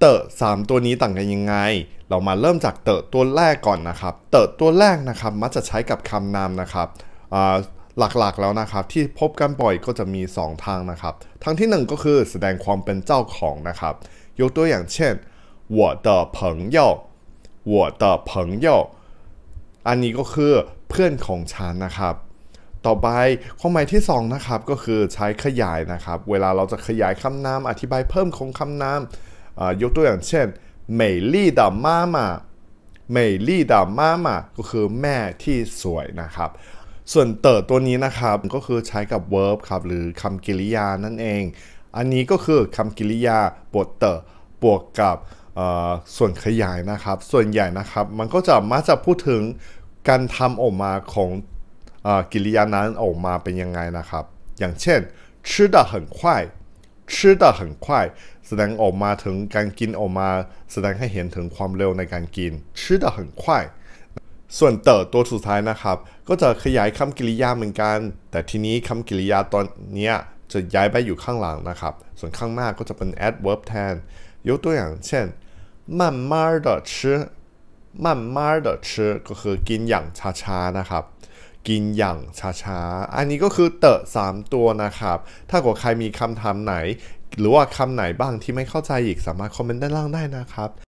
เตอะ3ตัวนี้ต่างกันยังไง เรามาเริ่มจากเตอะตัวแรกก่อนนะครับ เตอะตัวแรกนะครับมักจะใช้กับคำนามนะครับหลักๆแล้วนะครับที่พบกันบ่อยก็จะมี 2 ทางนะครับ ทางที่ 1 ก็คือแสดงความเป็นเจ้าของนะครับ ยกตัวอย่างเช่น我的朋友我的朋友อันนี้ก็คือเพื่อนของฉันนะครับ ต่อไปความหมายที่2นะครับก็คือใช้ขยายนะครับ เวลาเราจะขยายคำนามอธิบายเพิ่มของคำนามยกตัวอย่างเช่น美丽的妈妈美丽的妈妈ก็คือแม่ที่สวยนะครับ ส่วนเตอตัวนี้นะครับ ก็คือใช้กับ verb ครับ หรือคำกริยา นั่นเอง อันนี้ก็คือคำกริยาบทเตอบวกกับส่วนขยายนะครับ ส่วนใหญ่นะครับ มันก็จะมักจะพูดถึงการทำออกมาของอกิริยานั้นออกมาเป็นยังไงนะครับ อย่างเช่น吃的很快吃的很快แสดงออกมาถึงการกินออกมาแสดงให้เห็นถึงความเร็วในการกิน吃的很快ส่วนเติตัวสุดท้ายนะครับ ก็จะขยายคำกริยาเหมือนกัน แต่ทีนี้คำกริยาตอนนี้จะย้ายไปอยู่ข้างหลังนะครับ ส่วนข้างหน้าก็จะเป็น adverb แทนยกตัวอย่างเช่น慢慢的吃慢慢的吃ก็คือกินอย่างช้าๆนะครับ กินอย่างช้าๆอันนี้ก็คือเตอะสามตัวนะครับ ถ้าเกิดใครมีคำถามไหน หรือว่าคำไหนบ้างที่ไม่เข้าใจอีกสามารถคอมเมนต์ด้านล่างได้นะครับ